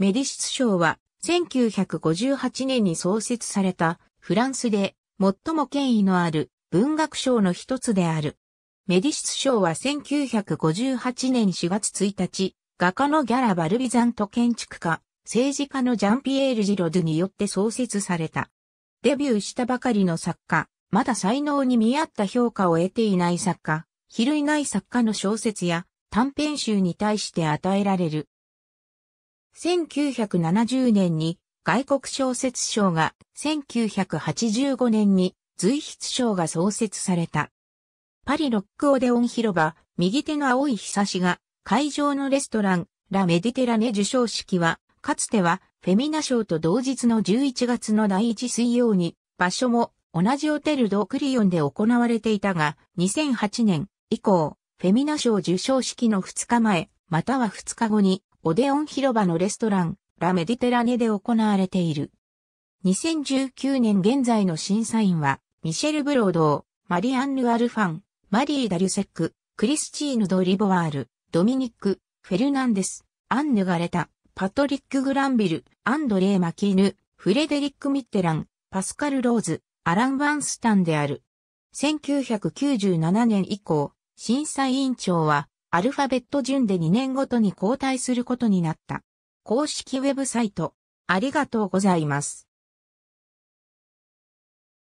メディシス賞は1958年に創設されたフランスで最も権威のある文学賞の一つである。メディシス賞は1958年4月1日、画家のギャラ・バルビザンと建築家、政治家のジャンピエール・ジロドゥによって創設された。デビューしたばかりの作家、まだ才能に見合った評価を得ていない作家、比類ない作家の小説や短編集に対して与えられる1970年に外国小説賞が、1985年に随筆賞が創設された。パリロックオデオン広場、右手の青い日差しが、会場のレストラン、ラ・メディテラネ受賞式は、かつては、フェミナ賞と同日の11月の第1水曜に、場所も同じホテルド・クリオンで行われていたが、2008年以降、フェミナ賞受賞式の2日前、または2日後に、オデオン広場のレストラン、ラ・メディテラネで行われている。2019年現在の審査員は、ミシェル・ブロードー、マリアンヌ・アルファン、マリー・ダリュセック、クリスチーヌ・ド・リボワール、ドミニック、フェルナンデス、アンヌ・ガレタ、パトリック・グランビル、アンドレー・マキーヌ、フレデリック・ミッテラン、パスカル・ローズ、アラン・ワンスタンである。1997年以降、審査委員長はアルファベット順で2年ごとに交代することになった。公式ウェブサイト、ありがとうございます。